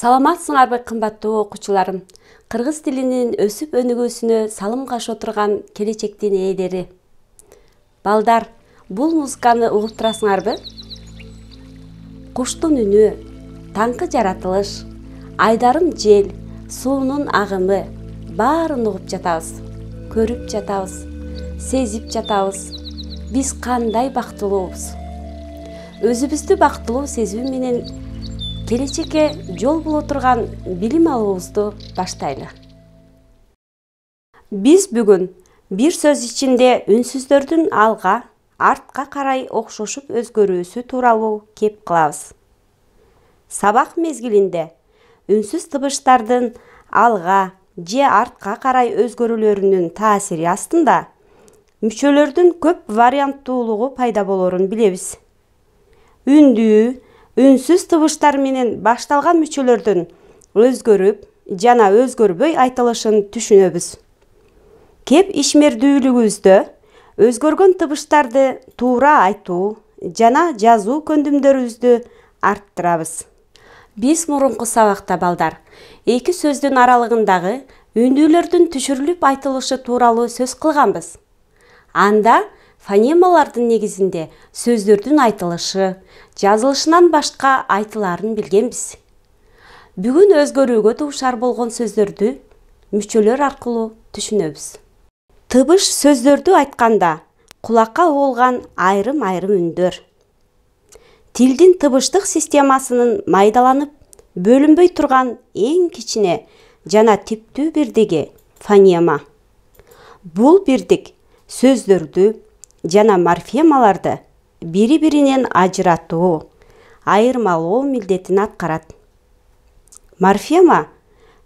саламатсыңарбы кымбаттуу окуучуларым кыргыз тилинин өсүп өнүгүүсүнө салым кошо отурган келечектин ээлери балдар бул музыканы угуп турасыңарбы куштун үнү таңкы жаратылыш айдарым жел суунун агымы баарын угуп жатабыз көрүп жатабыз сезип жатабыз биз кандай бактылуубуз өзүбүздү бактылуу сезүү менен келечекке жол боло отырған билим алуубузду баштайлы биз бүгін бир сөз ичинде үнсүздөрдүн алга артка карай окшошуп өзгөрүүсү тууралуу кеп кылабыз Сабақ мезгилинде үнсіз тыбыштардын алға же артка карай өзгөрүүлөрүнүн таасири астында мүчөлөрдүн көп варианттуулугу пайда болорун билебиз үндүү үнсүз тыбыштар менен башталган мүчөлөрдүн өзгөрүп жана өзгөрбөй айтылышын түшүнөбүз кеп ишмердүүлүгүбүздө өзгөргөн тыбыштарды туура айтуу жана жазуу көндүмдөрүбүздү арттырабыз биз мурунку сабакта балдар эки сөздүн аралыгындагы үндүүлөрдүн түшүрүлүп айтылышы тууралуу сөз кылганбыз анда фонемалардын негизинде сөздөрдүн айтылышы жазылышынан башка айтыларын билгенбиз бүгүн өзгөрүүгө дуушар болгон сөздөрдү мүчөлөр аркылуу түшүнөбүз тыбыш сөздөрдү айтканда кулакка угулган айрым айрым үндөр тилдин тыбыштык системасынын майдаланып бөлүнбөй турган эң кичине жана типтүү бирдиги фонема бул бирдик сөздөрдү жана морфемаларды бири биринен ажыратуу айырмалоо милдетин аткарат морфема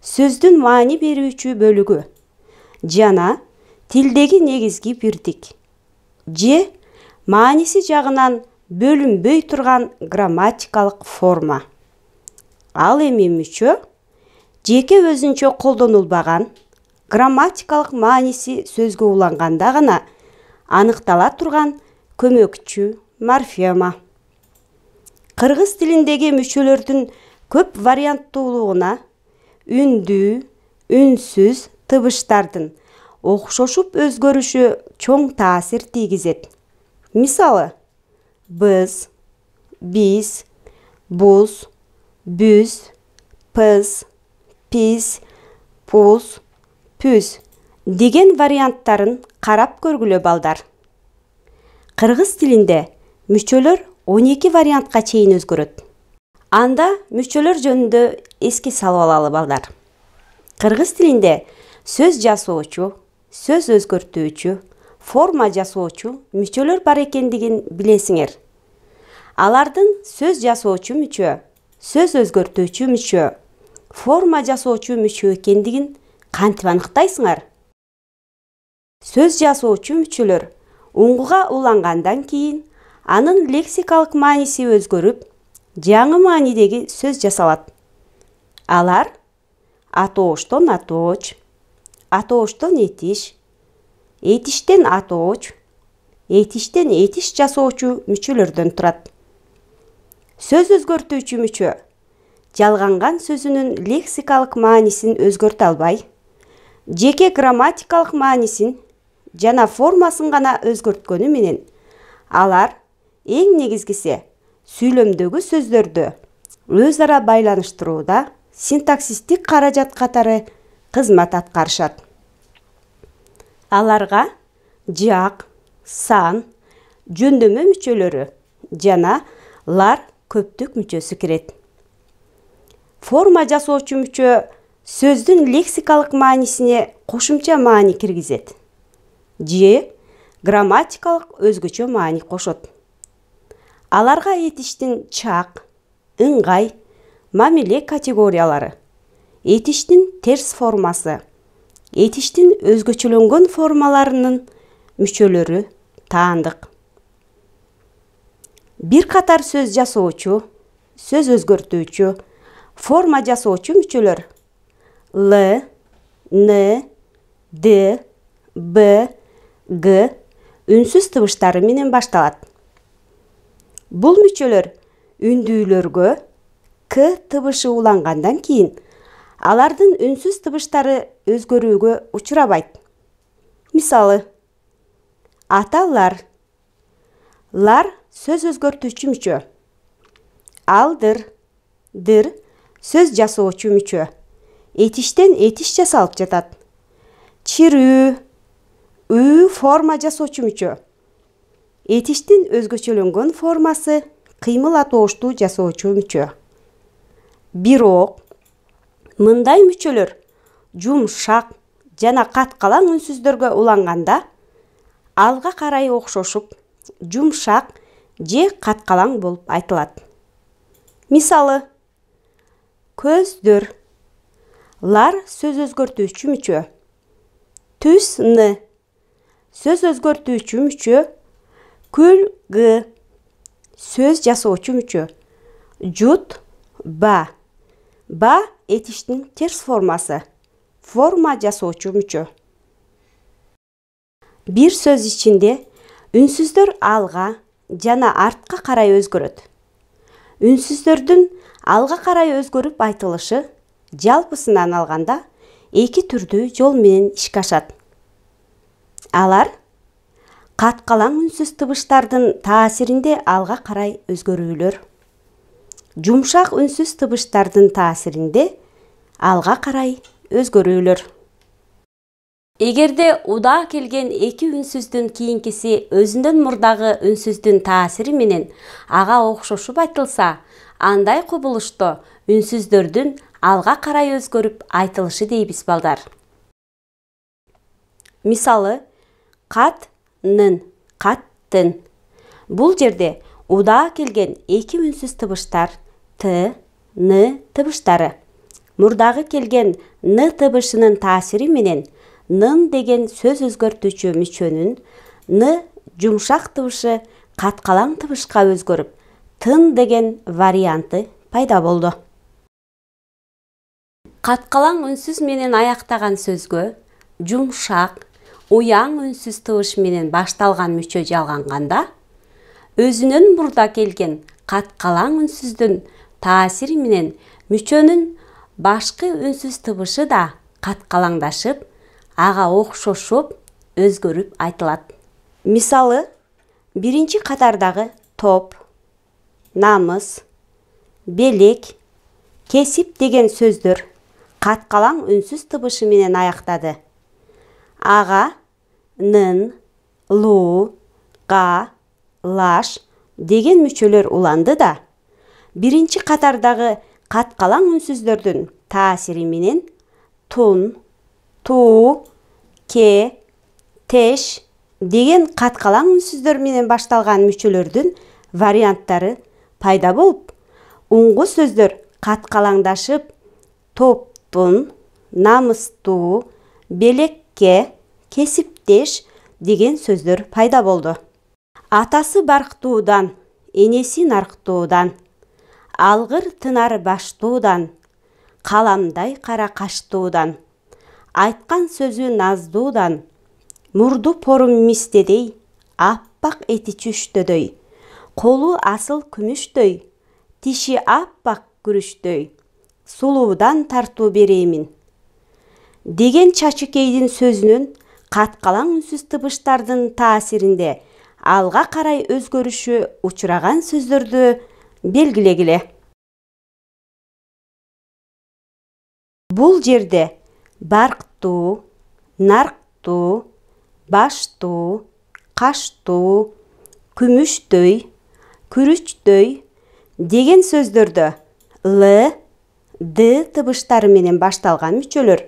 сөздүн маани берүүчү бөлүгү жана тилдеги негизги бирдик же мааниси жагынан бөлүнбөй турган грамматикалык форма ал эми мүчө жеке өзүнчө колдонулбаган грамматикалык мааниси сөзгө уланганда гана анықтала тұрған көмекші морфема қырғыз тіліндегі мүшелердің көп варианттуулугуна үндүү үнсүз тыбыштардың. окшошуп өзгөрүшү чоң таасир тийгизет мисалы біз биз буз бүз пыз пиз пуз пүз деген варианттарын карап көргүлө балдар кыргыз тилинде мүчөлөр он эки вариантка чейин өзгөрөт анда мүчөлөр жөнүндө эске салып алалы балдар кыргыз тилинде сөз жасоочу сөз өзгөртүүчү форма жасоочу мүчөлөр бар экендигин билесиңер алардын сөз жасоочу мүчө сөз өзгөртүүчү мүчө форма жасоочу мүчө экендигин кантип аныктайсыңар сөз жасоочу мүчөлөр уңгуга улангандан кийин анын лексикалык мааниси өзгөрүп жаңы маанидеги сөз жасалат алар атооштон атооч атооштон этиш этиштен атооч этиштен этиш жасоочу мүчөлөрдөн турат сөз өзгөртүүчү мүчө жалганган сөзүнүн лексикалык маанисин өзгөртө албай жеке грамматикалык маанисин жана формасын гана өзгөрткөнү менен алар эң негизгиси сүйлөмдөгү сөздөрдү өз ара байланыштырууда синтаксистик каражат катары кызмат аткарышат аларга жак сан жөндөмө мүчөлөрү жана лар көптүк мүчөсү кирет форма жасоочу мүчө сөздүн лексикалык маанисине кошумча маани киргизет же грамматикалык өзгөчө маани кошот аларга этиштин чак ыңгай мамиле категориялары этиштин терс формасы этиштин өзгөчөлөнгөн формаларынын мүчөлөрү таандык бир катар сөз жасоочу сөз өзгөртүүчү форма жасоочу мүчөлөр л н д б г үнсүз тыбыштары менен башталат бул мүчөлөр үндүүлөргө к тыбышы улангандан кийин алардын үнсүз тыбыштары өзгөрүүгө учурабайт мисалы ата лар лар сөз өзгөртүүчү мүчө алдыр дыр сөз жасоочу мүчө этиштен этиш жасалып жатат чирүү үй форма жасоочу мүчө этиштин өзгөчөлөнгөн формасы кыймыл атоошту жасоочу мүчө бирок мындай мүчөлөр жумшак жана каткалаң үнсүздөргө уланганда алга карай окшошуп жумшак же каткалаң болуп айтылат мисалы көздөр лар сөз өзгөртүүчү мүчө түс н сөз өзгөртүүчү мүчө күл г сөз жасоочу мүчө жут ба ба этиштин терс формасы форма жасоочу мүчө бир сөз ичинде үнсүздөр алга жана артка карай өзгөрөт үнсүздөрдүн алга карай өзгөрүп айтылышы жалпысынан алганда эки түрдүү жол менен ишке ашат алар каткалаң үнсүз тыбыштардың таасиринде алға қарай өзгөрүүлөр Жұмшақ үнсүз тыбыштардың таасиринде алға қарай өзгөрүүлөр Егерде удаа келген екі үнсіздің кийинкиси өзіндің мұрдағы үнсіздің таасири менен аға окшошуп айтылса андай құбылышты үнсіздердің алға қарай өзгөріп айтылышы дейбіз балдар мисалы қат, қаттын бұл жерде уда келген екі үнсіз тыбыштар т н тыбыштары мұрдағы келген н тыбышының таасири менен нын деген сөз өзгөртүүчү мүчөнүн н жумшак тыбышы каткалаң тыбышка өзгөрүп тын деген варианты пайда болды. каткалаң үнсүз менен аяқтаған сөзгө жумшак ояң үнсіз тыбыш менен башталған мүчө жалғанғанда, өзүнөн мурда келген қатқалаң үнсіздің таасир менен мүчөнүн башқы үнсіз тыбышы да қатқалаңдашып, аға окшошуп өзгөрүп айтылат мисалы биринчи қатардағы топ намыс белек кесип деген сөздөр қатқалаң үнсіз тыбышы менен аяқтады аға нын, лу ға лаш деген мүшелер уланды да бірінші қатардағы қатқалаң үнсіздердің менен тун ту, ке теш деген қатқалаң үнсіздерменен башталған мүшелердің варианттары пайда болып ұңғы сөздер қатқалаңдашып топтун намыстуу белекке кесиптеш деген сөздөр пайда болду атасы барктуудан энеси нарктуудан алгыр тынар баштуудан каламдай кара каштуудан айткан сөзү наздуудан мурду порум мистедей аппак эти чүштөдөй колу асыл күмүштөй тиши аппак күрүчтөй сулуудан тартуу беремин деген чачыкейдин сөзүнөн каткалаң үнсүз тыбыштардын таасиринде алга карай өзгөрүшү учураган сөздөрдү белгилегиле бул жерде барктуу нарктуу баштуу каштуу күмүштөй күрүчтөй деген сөздөрдө л д тыбыштары менен башталган мүчөлөр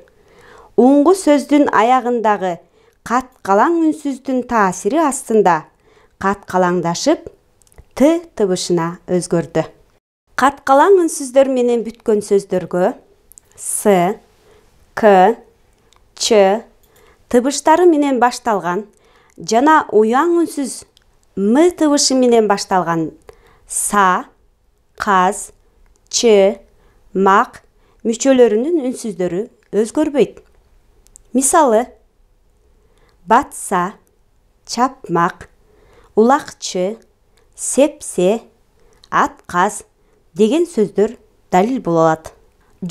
уңгу сөздүн аягындагы қат қалаң үнсіздің таасири астында қат қалаңдашып т тыбышына өзгерді қат қалаң үнсіздер менен бүткөн сөздөргө с к ч тыбыштары менен башталган жана уяң үнсүз м тыбышы менен башталган са қаз ч мақ мүчөлөрүнүн үнсүздөрү өзгөрбөйт мисалы батса чапмақ улақчы сепсе атқаз деген сөздер дәлел бола алады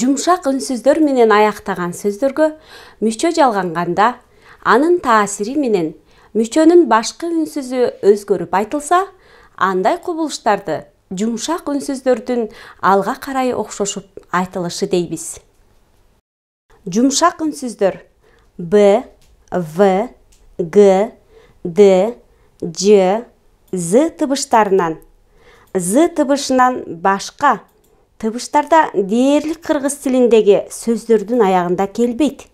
жұмшақ үнсіздер менен аяқтаған сөздерге мүчө жалғанғанда анын таасири менен мүчөнүн башкы үнсүзү өзгөрүп айтылса андай кубулуштарды жумшак үнсүздөрдүн алға карай оқшошып айтылышы дейбиз жумшак үнсүздөр б в г д ж з тыбыштарынан з тыбышынан башқа тыбыштарда дээрлик қырғыз тилиндеги сөздердің аяғында келбейт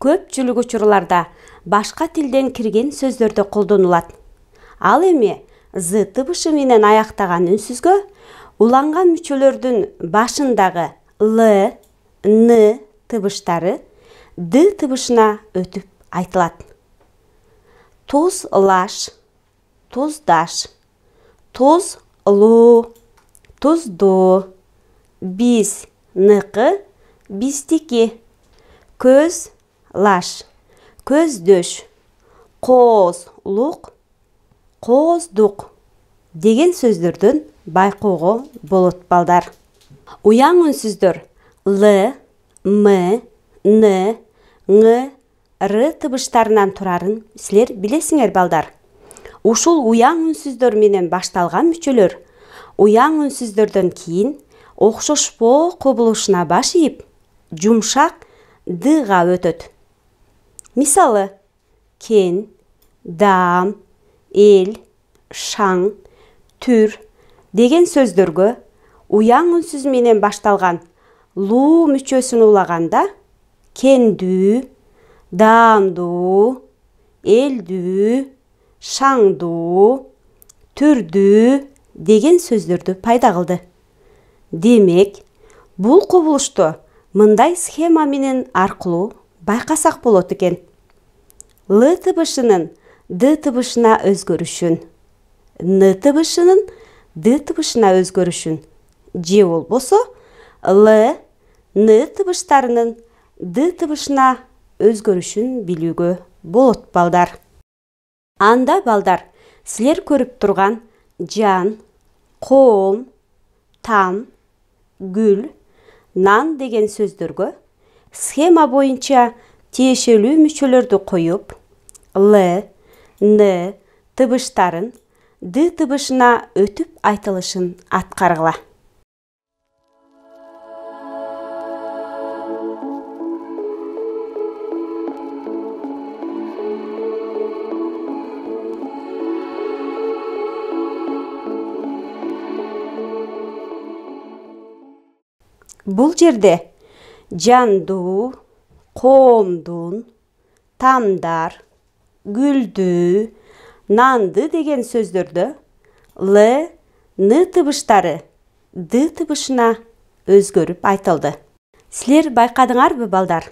көпчүлүк учурларда башка тилден кирген сөздөрдө колдонулат ал эми з тыбышы менен аяктаган үнсүзгө уланган мүчөлөрдүн башындагы л н тыбыштары д тыбышына өтүп айтылат тоздаш, тоз тұзлу тозду, біз нықы бистеке көз лаш көздөш қоз қоздық деген сөздердің байқоғы болот балдар уяң үнсіздер л м н ң р тыбыштарынан тұрарын силер билесиңер балдар ушул уяң үнсүздөр менен башталган мүчөлөр уяң үнсүздөрдөн кийин окшошпоо қобылушына баш ийип жумшак дга өтөт мисалы кен даам эл шаң түр деген сөздөргө уяң үнсүз менен башталган луу мүчөсүн улаганда кендүү даамдуу элдүү шаңдуу түрдүү деген сөздөрдү пайда кылды демек бұл кубулушту мындай схема менен аркылуу байкасак болот экен л тыбышынын д тыбышына өзгөрүшүн н тыбышынын д тыбышына өзгөрүшүн же болбосо л н тыбыштарынын д тыбышына өзгөрүшүн билүүгө болот балдар анда балдар силер көрүп турган жан коом там гүл нан деген сөздөргө схема боюнча тиешелүү мүчөлөрдү коюп л н тыбыштарын д тыбышына өтүп айтылышын аткаргыла бұл жерде жанду коомдун тамдар Гүлдү нанды деген сөздөрдө л н тыбыштары д тыбышына өзгөрүп айтылды Сілер силер байкадыңарбы балдар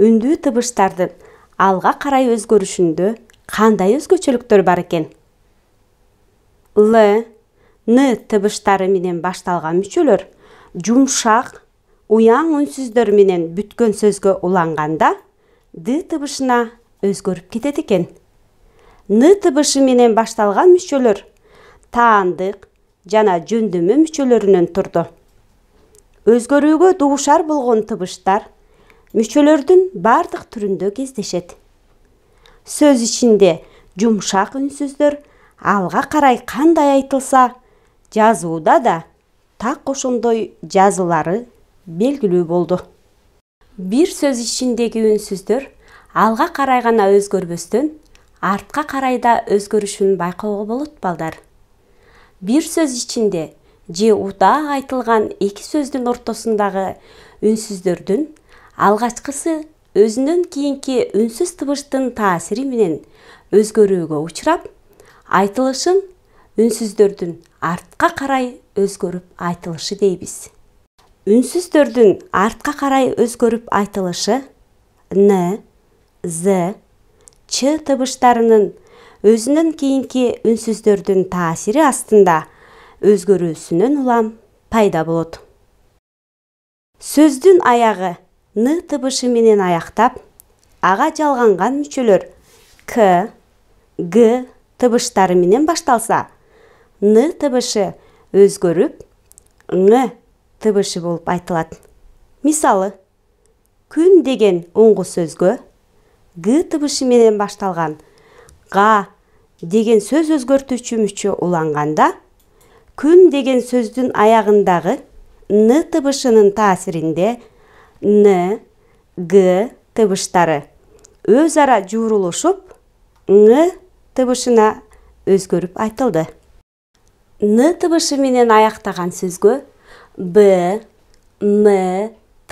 үндүү тыбыштардын алға қарай өзгөрүшүндө қандай өзгөчөлүктөр бар экен л н тыбыштары менен башталган мүчөлөр жумшак уяң үнсүздөр менен бүткөн сөзгө уланганда д тыбышына өзгөрүп кетет экен н тыбышы менен башталган мүчөлөр таандык жана жөндөмө мүчөлөрүнөн турду өзгөрүүгө дуушар болгон тыбыштар мүчөлөрдүн бардык түрүндө кездешет сөз ичинде жумшак үнсүздөр алга карай кандай айтылса жазууда да так ошондой жазылары белгилүү болду бир сөз ичиндеги үнсүздөр алга карай гана өзгөрбөстөн артка карай да өзгөрүшүн байкоого болот балдар бир сөз ичинде же удаа айтылган эки сөздүн ортосундагы үнсүздөрдүн алгачкысы өзүнөн кийинки үнсүз тыбыштын таасири менен өзгөрүүгө учурап айтылышын үнсүздөрдүн артка карай өзгөрүп айтылышы дейбиз үнсүздөрдүн артқа қарай өзгөріп айтылышы н з ч тыбыштарынын өзүнөн кейінке үнсүздөрдүн таасири астында өзгөрүүсүнөн улам пайда болот сөздүн аяғы Н тыбышы менен аяктап ага жалганган мүчөлөр к г тыбыштары менен башталса Н тыбышы өзгөрүп ң тыбышы болып айтылат Мисалы, күн деген оңғы сөзге г тыбышы менен башталған га деген сөз өзгөртүүчү мүчө уланганда күн деген сөздүн аягындагы н тыбышынын таасиринде н г тыбыштары өз ара жуурулушуп ң тыбышына өзгөрүп айтылды н тыбышы менен аяқтаған сөзгө б М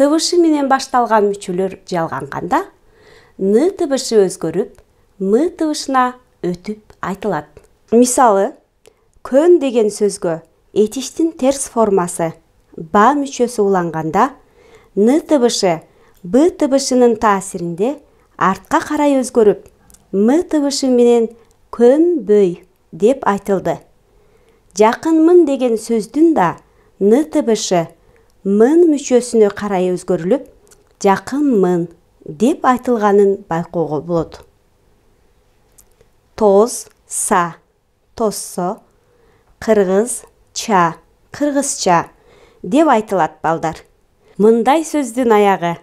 тыбышы менен башталған мүчөлөр жалғанғанда, н тыбышы өзгөрүп м тыбышына өтүп айтылат мисалы көн деген сөзгө этиштин терс формасы ба мүчөсү уланганда н тыбышы б тыбышынын таасиринде артқа қарай өзгөрүп м тыбышы менен бөй деп айтылды жакынмын деген сөздүн да н тыбышы мын мүчөсүнө карай өзгөрүлүп жакынмын деп айтылганын байкоого болот тоз са тоссо кыргыз ча кыргызча деп айтылат балдар мындай сөздүн аягы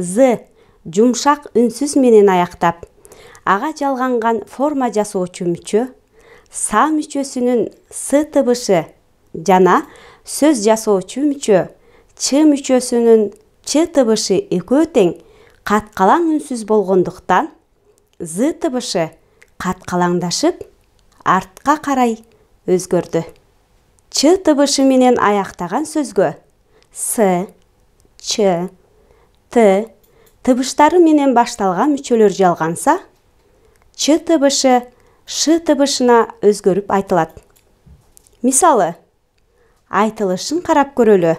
з жумшак үнсүз менен аяктап ага жалганган форма жасоочу мүчө са мүчөсүнүн с тыбышы жана сөз жасоочу мүчө ч мүчөсүнүн ч тыбышы экөө тең каткалаң үнсүз болгондуктан з тыбышы каткалаңдашып артка карай өзгөрдү ч тыбышы менен аяктаган сөзгө с ч т тыбыштары менен башталган мүчөлөр жалганса ч тыбышы шы тыбышына өзгеріп айтылады Мисалы, айтылышын қарап көрөлү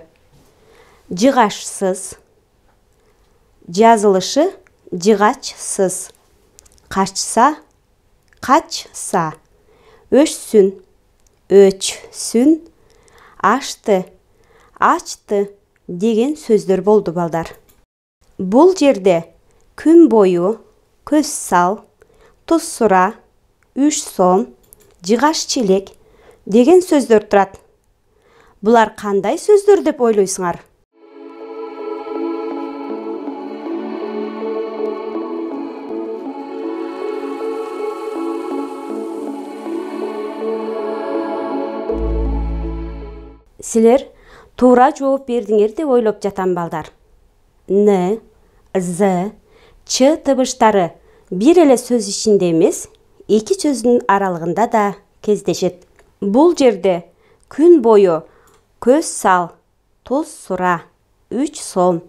жығашсыз жазылышы жығачсыз қашса қачса «Өшсүн», «Өчсүн», ашты ачты деген сөздер болды балдар бұл жерде күн бойы көз сал тұз сұра үш сом жиғаш челек деген сөздер тұрат. бұлар қандай сөздер деп ойлайсыңар? силер туура жооп бердиңер деп ойлоп жатам балдар н з ч тыбыштары бір эле сөз ішінде емес, екі сөздің аралығында да кездешет. бұл жерде күн бойы көз сал тоз сұра үч сом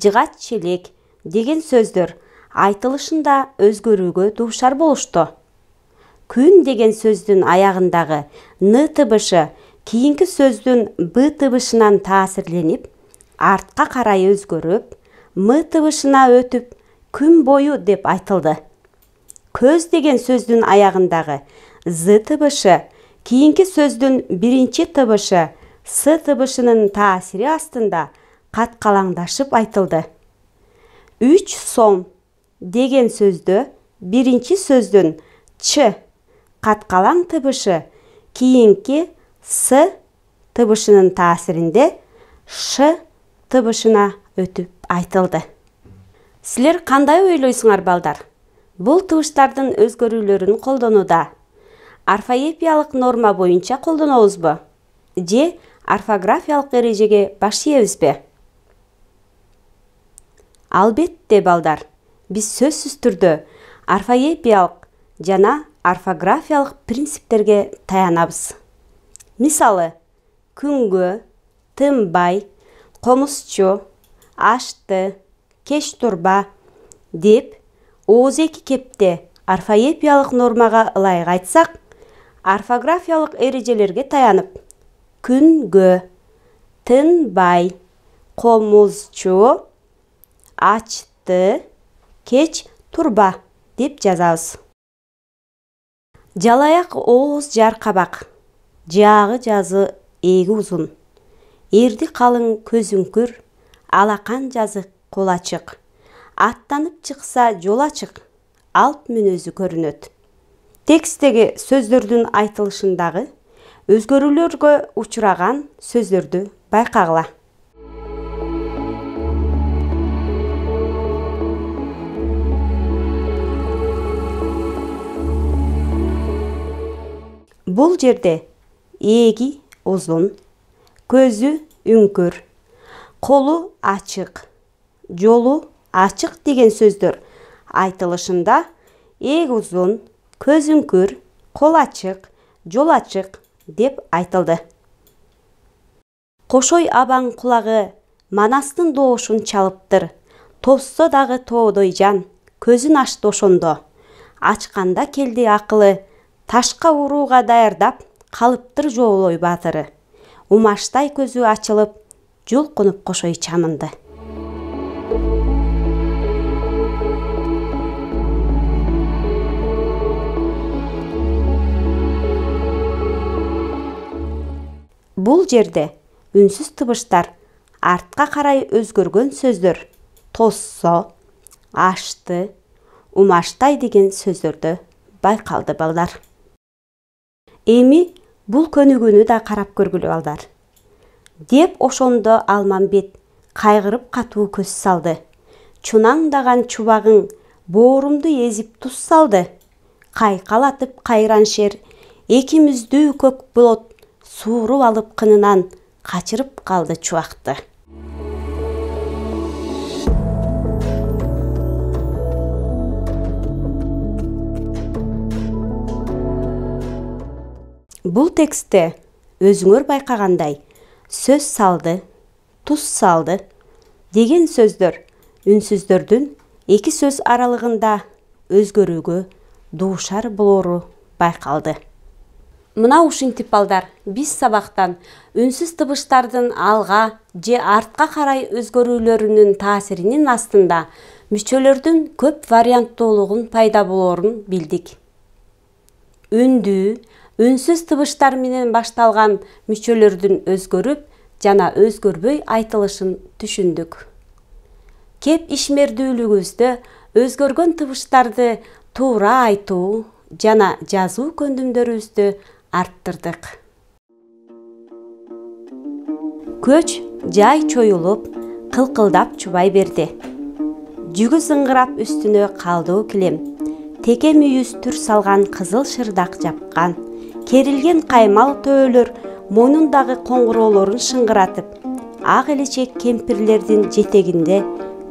жығат шелек деген сөздер айтылышында өзгөрүүгө дуушар болушту күн деген сөздүн аяғындағы ны тыбышы кийинки сөздүн б тыбышынан таасирленип артка карай өзгөрүп м тыбышына өтүп күн бою деп айтылды көз деген сөздің аяғындағы з тыбышы кейінгі сөздің бірінші тыбышы с тыбышының таасыры астында қатқалаңдашып айтылды үч сом деген сөзді бірінші сөздің ч қатқалаң тыбышы кейінгі с тыбышының таасирінде ш тыбышына өтіп айтылды сілер қандай ойлойсыңар балдар бул тыбыштардын өзгөрүүлөрүн колдонууда орфоэпиялык норма боюнча колдонобузбу же орфографиялык эрежеге баш ийебизби албетте балдар биз сөзсүз түрдө орфоэпиялык жана орфографиялык принциптерге таянабыз мисалы күнгө тынбай комузчу ашты кеч турба деп ооз эки кепте орфоэпиялык нормага ылайык айтсак орфографиялык эрежелерге таянып күнгө тынбай комузчу ачты кеч турба деп жазабыз жалаяк ооз жар кабак жаагы жазы ээги узун эрди калың көзүңкүр алакан жазык кол ачык аттанып чыкса жол ачык алп мүнөзү көрүнөт тексттеги сөздөрдүн айтылышындагы өзгөрүүлөргө учураган сөздөрдү байкагыла бул жерде ээги узун көзү үңкүр колу ачык жолу ашық деген сөздер айтылышында ек ұзын көр қол ашық жол ашық деп айтылды қошой абан құлағы манастың доошун чалыптыр тоссо дағы тоодой жан көзін ашты ошондо ачканда келди акылы ташка урууга даярдап калыптыр жоолой батыры умаштай көзү ачылып жұлқынып қошой чамынды бұл жерде үнсіз тыбыштар артқа қарай өзгөргөн сөздір тоссо ашты умаштай деген сөздерді байқалды балдар эми бұл көнүгүнү да карап көргүлө балдар деп ошондо алмамбет кайгырып катуу көз салды чунаңдаган чубагың боорумду эзип туз салды кайкалатып кайран шер экимиздүү көк болот суырып алып қынынан қачырып қалды чуақты бұл тексті өзіңөр байқағандай сөз салды тұз салды деген сөздер үнсіздердің екі сөз аралығында өзгөруге дуушар болору байқалды мына ушинтип балдар биз сабактан үнсүз тыбыштардын алга же артка карай өзгөрүүлөрүнүн таасиринин астында мүчөлөрдүн көп варианттуулугун пайда болорун билдик үндү үнсүз тыбыштар менен башталган мүчөлөрдүн өзгөрүп жана өзгөрбөй айтылышын түшүндүк кеп ишмердүүлүгүбүздө өзгөргөн тыбыштарды туура айтуу жана жазуу көндүмдөрүбүздү арттырдык көч жай чоюлуп кылкылдап чубай берди жүгү зыңгырап үстүнө калдуу килем теке мүйүз түр салган кызыл шырдак жапкан керилген каймал төөлөр мойнундагы коңгуроолорун шыңгыратып ак элечек кемпирлердин жетегинде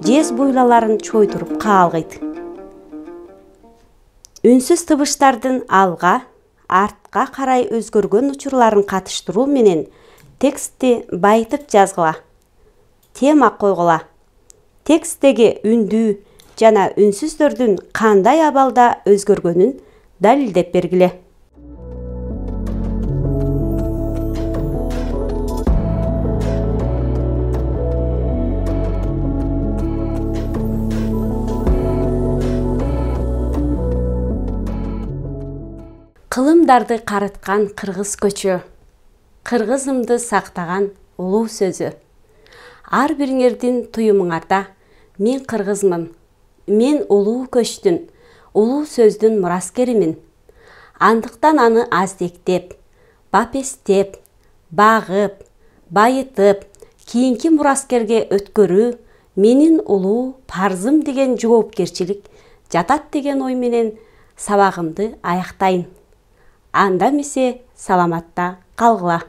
жез буйлаларын чойдуруп каалгыйт үнсүз тыбыштардын алга артка карай өзгөргөн учурларын катыштыруу менен текстти байытып жазгыла тема койгула тексттеги үндүү жана үнсүздөрдүн кандай абалда өзгөргөнүн далилдеп бергиле қылымдарды қарытқан қырғыз көчі қырғызымды сақтаған ұлу сөзі ар біріңердің тұйымыңарда мен қырғызмын мен ұлу көштін, ұлу сөздің мұраскерімін андықтан аны аздектеп бапестеп бағып байытып кейінгі мұраскерге өткөрүү менин ұлу парзым деген жоопкерчилик жатат деген ой менен сабағымды аяқтайын анда месе саламатта қалғыла